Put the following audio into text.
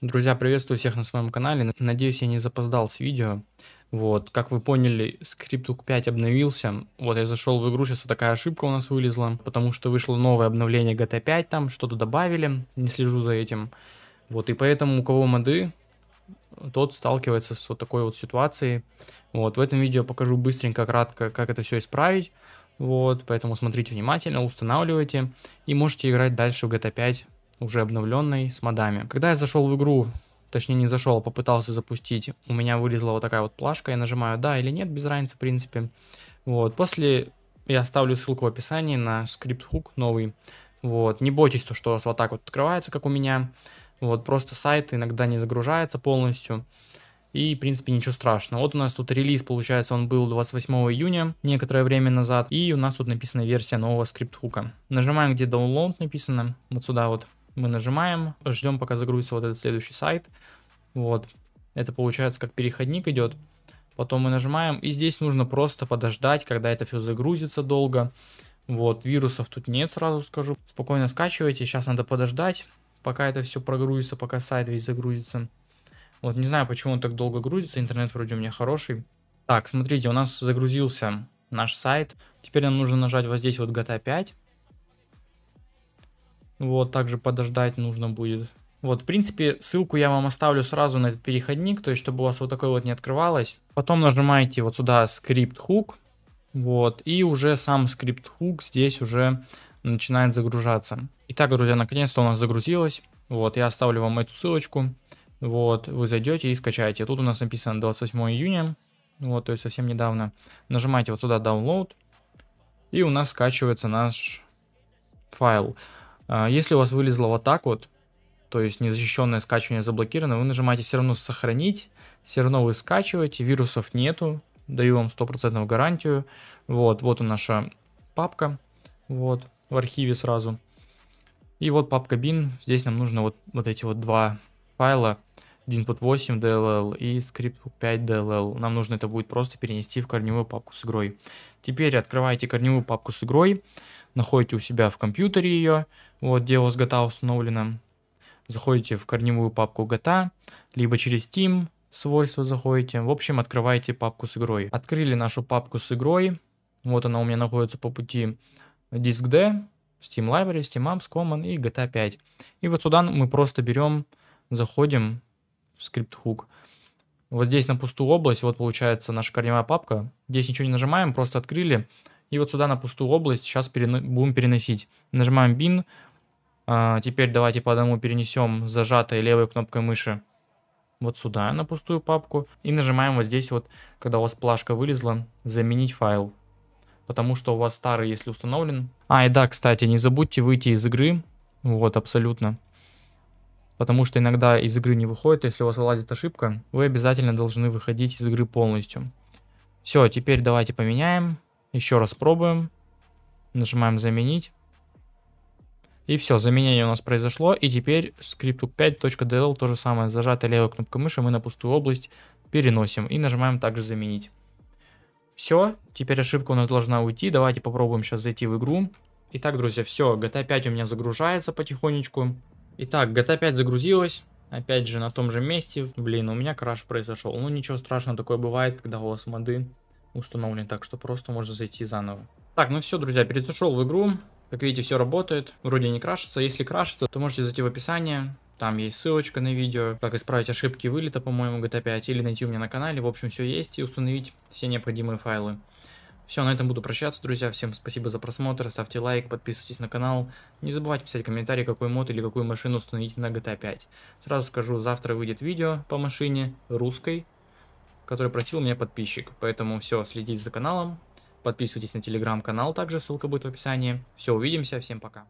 Друзья, приветствую всех на своем канале. Надеюсь, я не запоздал с видео. Вот, как вы поняли, скрипт 5 обновился. Вот я зашел в игру, сейчас вот такая ошибка у нас вылезла, потому что вышло новое обновление GTA 5, там что-то добавили, не слежу за этим. Вот, и поэтому у кого моды, тот сталкивается с вот такой вот ситуацией. Вот, в этом видео покажу быстренько, кратко, как это все исправить. Вот, поэтому смотрите внимательно, устанавливайте и можете играть дальше в GTA 5 уже обновленной, с модами. Когда я зашел в игру, точнее не зашел, а попытался запустить, у меня вылезла вот такая вот плашка, я нажимаю да или нет, без разницы в принципе. Вот, после я оставлю ссылку в описании на скрипт-хук новый. Вот, не бойтесь, то, что у вас вот так вот открывается, как у меня. Вот, просто сайт иногда не загружается полностью. И, в принципе, ничего страшного. Вот у нас тут релиз, получается, он был 28 июня, некоторое время назад. И у нас тут написана версия нового скрипт-хука. Нажимаем, где download написано, вот сюда вот. Мы нажимаем, ждем, пока загрузится вот этот следующий сайт. Вот. Это получается как переходник идет. Потом мы нажимаем, и здесь нужно просто подождать, когда это все загрузится долго. Вот, вирусов тут нет, сразу скажу. Спокойно скачивайте, сейчас надо подождать, пока это все прогрузится, пока сайт весь загрузится. Вот, не знаю, почему он так долго грузится, интернет вроде у меня хороший. Так, смотрите, у нас загрузился наш сайт. Теперь нам нужно нажать вот здесь вот GTA 5. Вот, также подождать нужно будет. Вот, в принципе, ссылку я вам оставлю сразу на этот переходник, то есть, чтобы у вас вот такой вот не открывалось. Потом нажимаете вот сюда скрипт хук, вот, и уже сам скрипт хук здесь уже начинает загружаться. Итак, друзья, наконец-то у нас загрузилось. Вот, я оставлю вам эту ссылочку. Вот, вы зайдете и скачаете. Тут у нас написано 28 июня, вот, то есть совсем недавно. Нажимаете вот сюда download, и у нас скачивается наш файл. А, если у вас вылезло вот так вот, то есть незащищенное скачивание заблокировано, вы нажимаете все равно «Сохранить», все равно вы скачиваете, вирусов нету, даю вам стопроцентную гарантию. Вот, вот у наша папка, вот, в архиве сразу. И вот папка bin, здесь нам нужно вот, вот эти вот два файла, input8 DLL и script5 DLL. Нам нужно это будет просто перенести в корневую папку с игрой. Теперь открываете корневую папку с игрой, находите у себя в компьютере ее, вот где у вас GTA установлена. Заходите в корневую папку GTA, либо через Steam свойства заходите. В общем, открываете папку с игрой. Открыли нашу папку с игрой. Вот она у меня находится по пути диск D, Steam Library, Steam Apps, Common и GTA 5. И вот сюда мы просто берем, заходим в скрипт hook. Вот здесь на пустую область, вот получается наша корневая папка. Здесь ничего не нажимаем, просто открыли и вот сюда на пустую область сейчас перено будем переносить. Нажимаем bin. А, теперь давайте по одному перенесем зажатой левой кнопкой мыши вот сюда на пустую папку. И нажимаем вот здесь вот, когда у вас плашка вылезла, заменить файл. Потому что у вас старый, если установлен. А, и да, кстати, не забудьте выйти из игры. Вот, абсолютно. Потому что иногда из игры не выходит, если у вас вылазит ошибка, вы обязательно должны выходить из игры полностью. Все, теперь давайте поменяем. Еще раз пробуем. Нажимаем заменить. И все, заменение у нас произошло. И теперь скрипту 5.dl то же самое. Зажатой левой кнопкой мыши мы на пустую область переносим. И нажимаем также заменить. Все, теперь ошибка у нас должна уйти. Давайте попробуем сейчас зайти в игру. Итак, друзья, все, GTA 5 у меня загружается потихонечку. Итак, GTA 5 загрузилась. Опять же, на том же месте. Блин, у меня краш произошел. Ну, ничего страшного, такое бывает, когда у вас моды установлен, так что просто можно зайти заново. Так, ну все, друзья, перешел в игру. Как видите, все работает. Вроде не крашится. Если крашится, то можете зайти в описание. Там есть ссылочка на видео, как исправить ошибки вылета, по-моему, GTA 5, или найти у меня на канале. В общем, все есть и установить все необходимые файлы. Все, на этом буду прощаться, друзья. Всем спасибо за просмотр, ставьте лайк, подписывайтесь на канал. Не забывайте писать комментарий, какой мод или какую машину установить на GTA 5. Сразу скажу, завтра выйдет видео по машине русской, который просил меня подписчик. Поэтому все, следите за каналом, подписывайтесь на телеграм-канал, также ссылка будет в описании. Все, увидимся, всем пока.